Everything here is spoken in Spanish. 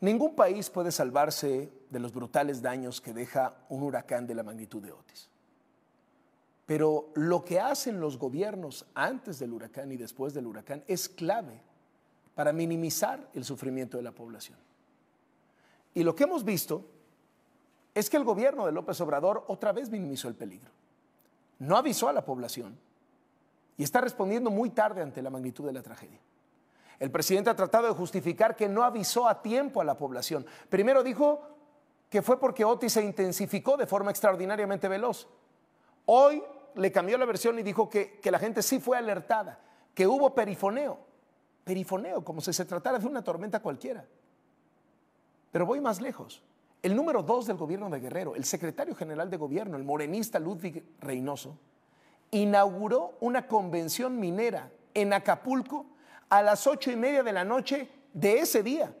Ningún país puede salvarse de los brutales daños que deja un huracán de la magnitud de Otis. Pero lo que hacen los gobiernos antes del huracán y después del huracán es clave para minimizar el sufrimiento de la población. Y lo que hemos visto es que el gobierno de López Obrador otra vez minimizó el peligro. No avisó a la población y está respondiendo muy tarde ante la magnitud de la tragedia. El presidente ha tratado de justificar que no avisó a tiempo a la población. Primero dijo que fue porque Otis se intensificó de forma extraordinariamente veloz. Hoy le cambió la versión y dijo que, que la gente sí fue alertada, que hubo perifoneo. Perifoneo, como si se tratara de una tormenta cualquiera. Pero voy más lejos. El número dos del gobierno de Guerrero, el secretario general de gobierno, el morenista Ludwig Reynoso, inauguró una convención minera en Acapulco a las ocho y media de la noche de ese día.